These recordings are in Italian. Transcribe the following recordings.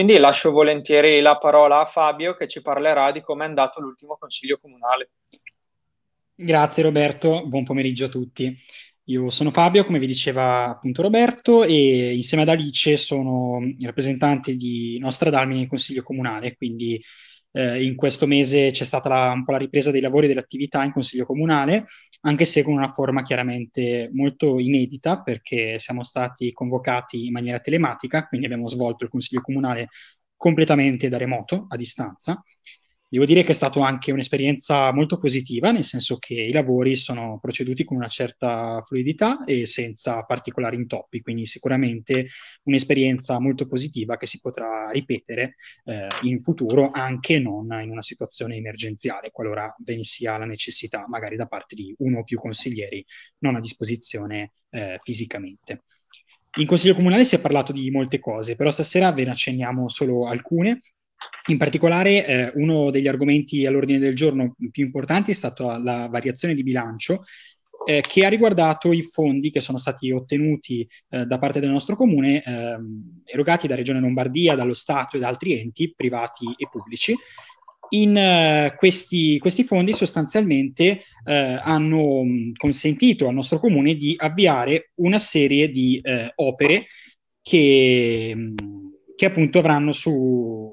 Quindi lascio volentieri la parola a Fabio che ci parlerà di come è andato l'ultimo consiglio comunale. Grazie Roberto, buon pomeriggio a tutti. Io sono Fabio, come vi diceva appunto Roberto, e insieme ad Alice sono rappresentante di Nostra Dalmine in Consiglio Comunale, quindi eh, in questo mese c'è stata la, un po' la ripresa dei lavori e delle attività in Consiglio Comunale, anche se con una forma chiaramente molto inedita, perché siamo stati convocati in maniera telematica, quindi abbiamo svolto il Consiglio Comunale completamente da remoto, a distanza, Devo dire che è stata anche un'esperienza molto positiva, nel senso che i lavori sono proceduti con una certa fluidità e senza particolari intoppi, quindi sicuramente un'esperienza molto positiva che si potrà ripetere eh, in futuro anche non in una situazione emergenziale, qualora ve ne sia la necessità magari da parte di uno o più consiglieri non a disposizione eh, fisicamente. In Consiglio Comunale si è parlato di molte cose, però stasera ve ne accenniamo solo alcune in particolare, eh, uno degli argomenti all'ordine del giorno più importanti è stata la variazione di bilancio, eh, che ha riguardato i fondi che sono stati ottenuti eh, da parte del nostro comune, ehm, erogati da Regione Lombardia, dallo Stato e da altri enti privati e pubblici. In, eh, questi, questi, fondi sostanzialmente eh, hanno mm, consentito al nostro comune di avviare una serie di eh, opere che, mm, che appunto avranno su,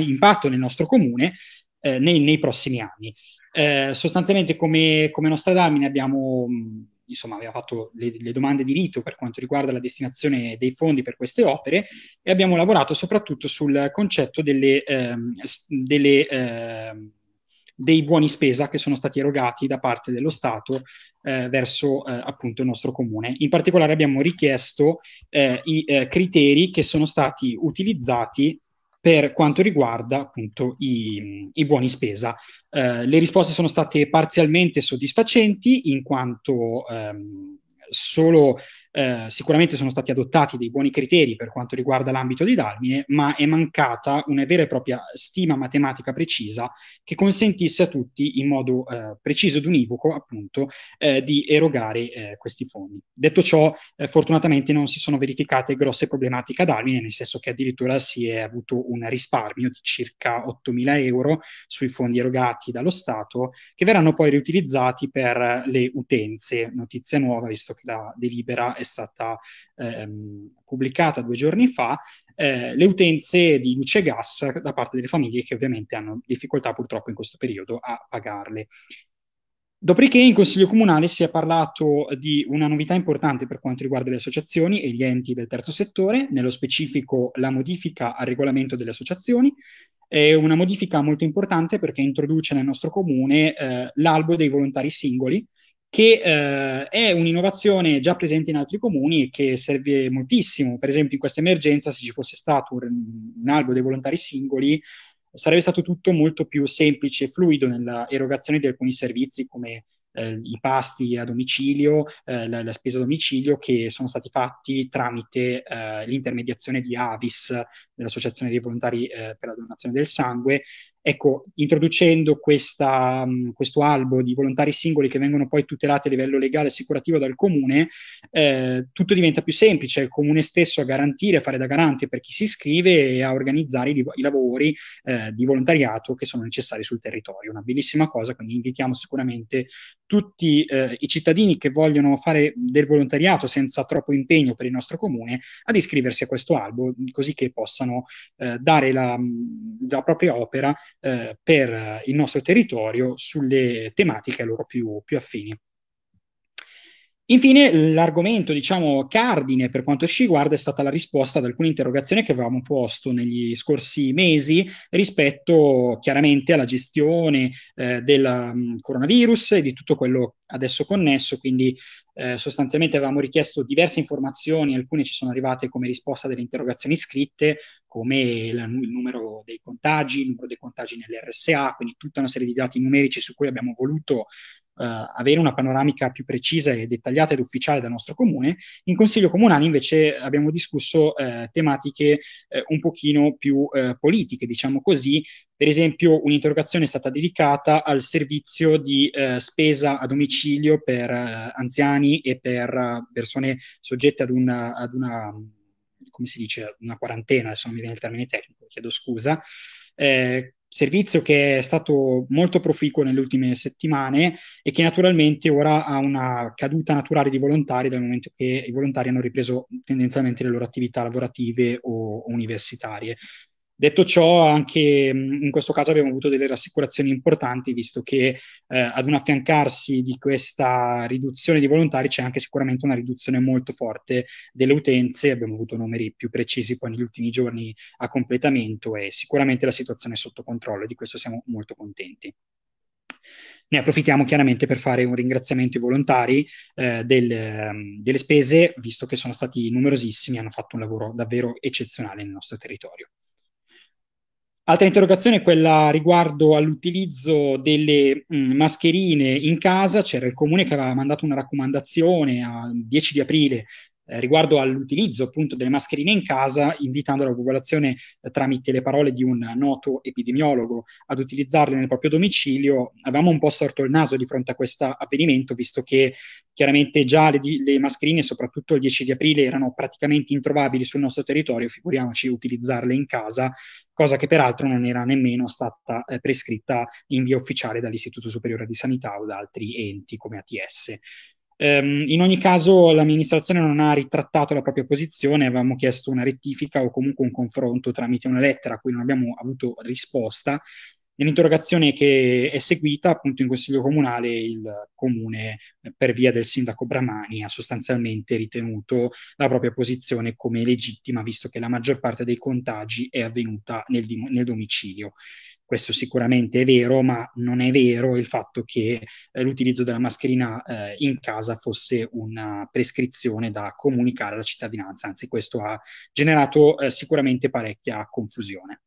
impatto nel nostro comune eh, nei, nei, prossimi anni. Eh, sostanzialmente come, come Nostradamine abbiamo mm, insomma, aveva fatto le, le, domande di rito per quanto riguarda la destinazione dei fondi per queste opere e abbiamo lavorato soprattutto sul concetto delle, ehm, delle, ehm, dei buoni spesa che sono stati erogati da parte dello Stato eh, verso eh, appunto il nostro comune. In particolare abbiamo richiesto eh, i eh, criteri che sono stati utilizzati per quanto riguarda appunto i, i buoni spesa. Eh, le risposte sono state parzialmente soddisfacenti in quanto ehm, solo eh, sicuramente sono stati adottati dei buoni criteri per quanto riguarda l'ambito di Dalmine, ma è mancata una vera e propria stima matematica precisa che consentisse a tutti, in modo eh, preciso ed univoco, appunto, eh, di erogare eh, questi fondi. Detto ciò, eh, fortunatamente non si sono verificate grosse problematiche a Dalmine, nel senso che addirittura si è avuto un risparmio di circa 8.000 euro sui fondi erogati dallo Stato, che verranno poi riutilizzati per le utenze, notizia nuova, visto che la delibera è è stata ehm, pubblicata due giorni fa, eh, le utenze di luce e gas da parte delle famiglie che ovviamente hanno difficoltà purtroppo in questo periodo a pagarle. Dopodiché in Consiglio Comunale si è parlato di una novità importante per quanto riguarda le associazioni e gli enti del terzo settore, nello specifico la modifica al regolamento delle associazioni, è una modifica molto importante perché introduce nel nostro comune eh, l'albo dei volontari singoli, che eh, è un'innovazione già presente in altri comuni e che serve moltissimo. Per esempio, in questa emergenza, se ci fosse stato un, un albo dei volontari singoli, sarebbe stato tutto molto più semplice e fluido nell'erogazione di alcuni servizi come eh, i pasti a domicilio, eh, la, la, spesa a domicilio che sono stati fatti tramite eh, l'intermediazione di Avis, dell'Associazione dei Volontari eh, per la Donazione del Sangue. Ecco, introducendo questa, mh, mm, questo albo di volontari singoli che vengono poi tutelati a livello legale e assicurativo dal comune, eh, tutto diventa più semplice, il comune stesso a garantire, a fare da garante per chi si iscrive e a organizzare i, i lavori eh, di volontariato che sono necessari sul territorio. Una bellissima cosa, quindi invitiamo sicuramente tutti eh, i cittadini che vogliono fare del volontariato senza troppo impegno per il nostro comune ad iscriversi a questo albo così che possa possano eh, dare la, mm, la, propria opera eh, per il nostro territorio sulle tematiche loro più, più affini. Infine, l'argomento, diciamo, cardine per quanto ci riguarda è stata la risposta ad alcune interrogazioni che avevamo posto negli scorsi mesi rispetto chiaramente alla gestione eh, del mm, coronavirus e di tutto quello adesso connesso, quindi eh, sostanzialmente avevamo richiesto diverse informazioni, alcune ci sono arrivate come risposta delle interrogazioni scritte, come il, il numero dei contagi, il numero dei contagi nell'RSA, quindi tutta una serie di dati numerici su cui abbiamo voluto eh, avere una panoramica più precisa e dettagliata ed ufficiale dal nostro comune. In Consiglio Comunale invece abbiamo discusso eh, tematiche eh, un pochino più eh, politiche, diciamo così. Per esempio un'interrogazione è stata dedicata al servizio di eh, spesa a domicilio per eh, anziani e per persone soggette ad una, ad una come si dice, una quarantena, adesso non mi viene il termine tecnico, chiedo scusa, eh, servizio che è stato molto proficuo nelle ultime settimane e che naturalmente ora ha una caduta naturale di volontari dal momento che i volontari hanno ripreso tendenzialmente le loro attività lavorative o, o universitarie. Detto ciò, anche in questo caso abbiamo avuto delle rassicurazioni importanti, visto che eh, ad un affiancarsi di questa riduzione di volontari c'è anche sicuramente una riduzione molto forte delle utenze, abbiamo avuto numeri più precisi poi negli ultimi giorni a completamento e sicuramente la situazione è sotto controllo, e di questo siamo molto contenti. Ne approfittiamo chiaramente per fare un ringraziamento ai volontari eh, del, ehm, delle spese, visto che sono stati numerosissimi e hanno fatto un lavoro davvero eccezionale nel nostro territorio. Altra interrogazione è quella riguardo all'utilizzo delle mh, mm, mascherine in casa. C'era il comune che aveva mandato una raccomandazione a 10 di aprile eh, riguardo all'utilizzo appunto delle mascherine in casa, invitando la popolazione eh, tramite le parole di un noto epidemiologo ad utilizzarle nel proprio domicilio, avevamo un po' storto il naso di fronte a questo avvenimento, visto che chiaramente già le, le mascherine, soprattutto il 10 di aprile, erano praticamente introvabili sul nostro territorio, figuriamoci utilizzarle in casa, cosa che peraltro non era nemmeno stata eh, prescritta in via ufficiale dall'Istituto Superiore di Sanità o da altri enti come ATS. Ehm, in ogni caso l'amministrazione non ha ritrattato la propria posizione, avevamo chiesto una rettifica o comunque un confronto tramite una lettera a cui non abbiamo avuto risposta. Nell'interrogazione che è seguita appunto in Consiglio Comunale il Comune eh, per via del Sindaco Bramani ha sostanzialmente ritenuto la propria posizione come legittima visto che la maggior parte dei contagi è avvenuta nel, nel domicilio. Questo sicuramente è vero, ma non è vero il fatto che eh, l'utilizzo della mascherina eh, in casa fosse una prescrizione da comunicare alla cittadinanza, anzi questo ha generato eh, sicuramente parecchia confusione.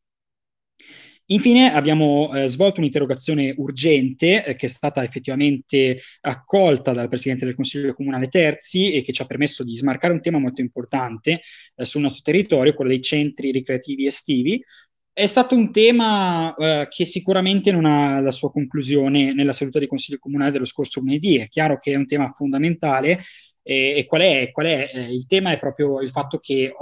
Infine abbiamo eh, svolto un'interrogazione urgente eh, che è stata effettivamente accolta dal Presidente del Consiglio Comunale Terzi e che ci ha permesso di smarcare un tema molto importante eh, sul nostro territorio, quello dei centri ricreativi estivi, è stato un tema eh, che sicuramente non ha la sua conclusione nella seduta di Consiglio Comunale dello scorso lunedì. È chiaro che è un tema fondamentale e, e qual è? Qual è? Eh, il tema è proprio il fatto che eh,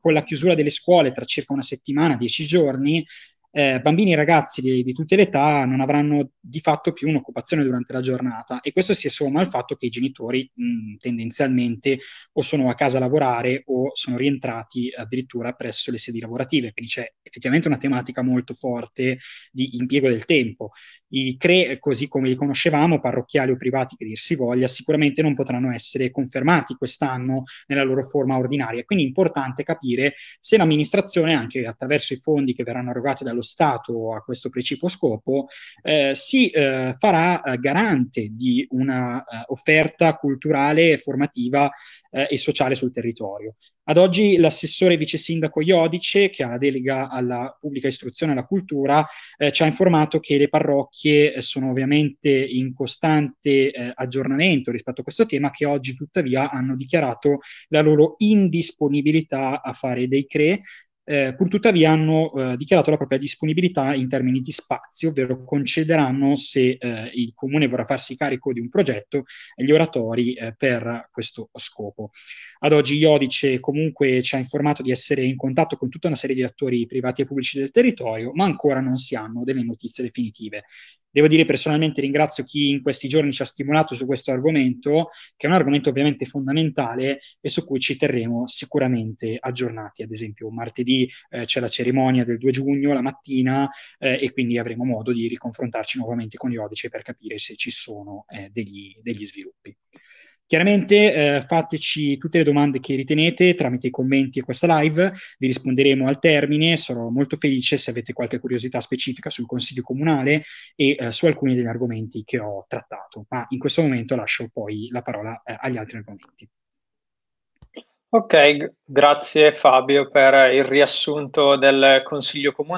con la chiusura delle scuole tra circa una settimana, dieci giorni, eh, bambini e ragazzi di, di, tutte le età non avranno di fatto più un'occupazione durante la giornata e questo si somma al fatto che i genitori mh, mm, tendenzialmente o sono a casa a lavorare o sono rientrati addirittura presso le sedi lavorative, quindi c'è effettivamente una tematica molto forte di impiego del tempo i CRE, così come li conoscevamo, parrocchiali o privati che dir si voglia, sicuramente non potranno essere confermati quest'anno nella loro forma ordinaria. Quindi è importante capire se l'amministrazione, anche attraverso i fondi che verranno erogati dallo Stato a questo precipuo scopo, eh, si eh, farà eh, garante di una eh, offerta culturale e formativa eh, e sociale sul territorio. Ad oggi l'assessore vice sindaco Iodice, che ha la delega alla pubblica istruzione e alla cultura, eh, ci ha informato che le parrocchie eh, sono ovviamente in costante eh, aggiornamento rispetto a questo tema, che oggi tuttavia hanno dichiarato la loro indisponibilità a fare dei CRE eh, purtuttavia hanno eh, dichiarato la propria disponibilità in termini di spazi, ovvero concederanno se eh, il comune vorrà farsi carico di un progetto gli oratori eh, per questo scopo. Ad oggi Iodice comunque ci ha informato di essere in contatto con tutta una serie di attori privati e pubblici del territorio, ma ancora non si hanno delle notizie definitive. Devo dire personalmente ringrazio chi in questi giorni ci ha stimolato su questo argomento, che è un argomento ovviamente fondamentale e su cui ci terremo sicuramente aggiornati. Ad esempio, martedì eh, c'è la cerimonia del 2 giugno, la mattina, eh, e quindi avremo modo di riconfrontarci nuovamente con gli Odice per capire se ci sono eh, degli, degli sviluppi. Chiaramente eh, fateci tutte le domande che ritenete tramite i commenti e questa live, vi risponderemo al termine, sarò molto felice se avete qualche curiosità specifica sul Consiglio Comunale e eh, su alcuni degli argomenti che ho trattato, ma in questo momento lascio poi la parola eh, agli altri argomenti. Ok, grazie Fabio per eh, il riassunto del Consiglio Comunale.